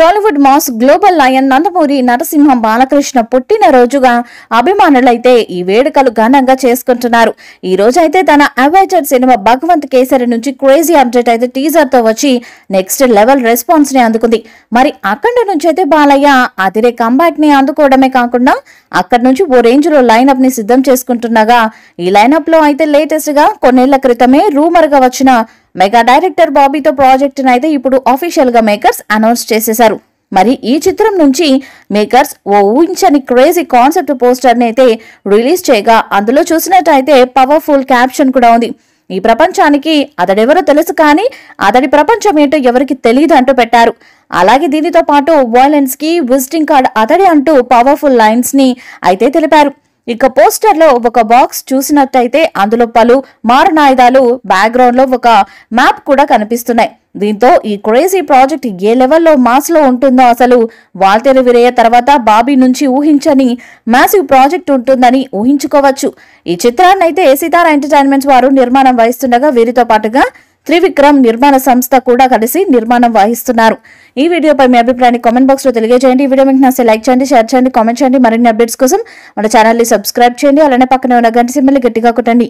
Tollywood mass global lion Nandamuri Narasimham Balakrishna పుట్టిన రోజుగా అభిమానులైతే ఈ వేడుకలు ఘనంగా చేసుకుంటున్నారు ఈ రోజైతే తన అవేజర్ సినిమా భగవంత్ కేసరి నుంచి క్రేజీ అప్డేట్ అయితే టీజర్ తో వచ్చి నెక్స్ట్ లెవెల్ రెస్పాన్స్ ని అందుకుంది మరి అక్కడి నుంచి అయితే బాలయ్య అదిరే కంబ్యాక్ ని అందుకోవడమే కాకుండా అక్కడి నుంచి ఓ రేంజ్ లో లైన్అప్ ని సిద్ధం చేసుకుంటున్నాగా ఈ లైన్అప్ లో అయితే లేటెస్ట్ గా కొన్నేళ్ల క్రితమే రూమర్ గా వచ్చిన మెగా డైరెక్టర్ బాబీతో ప్రాజెక్టును అయితే ఇప్పుడు ఆఫీషియల్గా మేకర్స్ అనౌన్స్ చేసేశారు మరి ఈ చిత్రం నుంచి మేకర్స్ ఓ ఊహించని క్రేజీ కాన్సెప్ట్ పోస్టర్ని అయితే రిలీజ్ చేయగా అందులో చూసినట్టయితే పవర్ఫుల్ క్యాప్షన్ కూడా ఉంది ఈ ప్రపంచానికి అతడెవరో తెలుసు కానీ అతడి ప్రపంచం ఏంటో ఎవరికి తెలియదు అంటూ పెట్టారు అలాగే దీనితో పాటు వాయిలెన్స్కి విజిటింగ్ కార్డ్ అతడి అంటూ పవర్ఫుల్ లైన్స్ని అయితే తెలిపారు ఇక పోస్టర్ లో ఒక బాక్స్ చూసినట్టయితే అందులో పలు మారణాయుధాలు లో ఒక మ్యాప్ కూడా కనిపిస్తున్నాయి దీంతో ఈ క్రేజీ ప్రాజెక్ట్ ఏ లెవెల్లో మాస్లో ఉంటుందో అసలు వాల్తెరు విరయ్య తర్వాత బాబీ నుంచి ఊహించని మ్యాసివ్ ప్రాజెక్ట్ ఉంటుందని ఊహించుకోవచ్చు ఈ చిత్రాన్ని అయితే సితారా ఎంటర్టైన్మెంట్ వారు నిర్మాణం వహిస్తుండగా వీరితో పాటుగా త్రివిక్రమ్ నిర్మాణ సంస్థ కూడా కలిసి నిర్మాణం వాహిస్తున్నారు ఈ వీడియోపై మీ అభిప్రాయాన్ని కామెంట్ బాక్స్ లో తెలియజేయండి ఈ వీడియో మీకు నచ్చితే లైక్ చేయండి షేర్ చేయండి కామెంట్ చేయండి మరిన్ని అప్డేట్స్ కోసం మన ఛానల్ని సబ్స్క్రైబ్ చేయండి అలానే పక్కనే ఉన్న గంట సిమ్మల్ని గట్టిగా కొట్టండి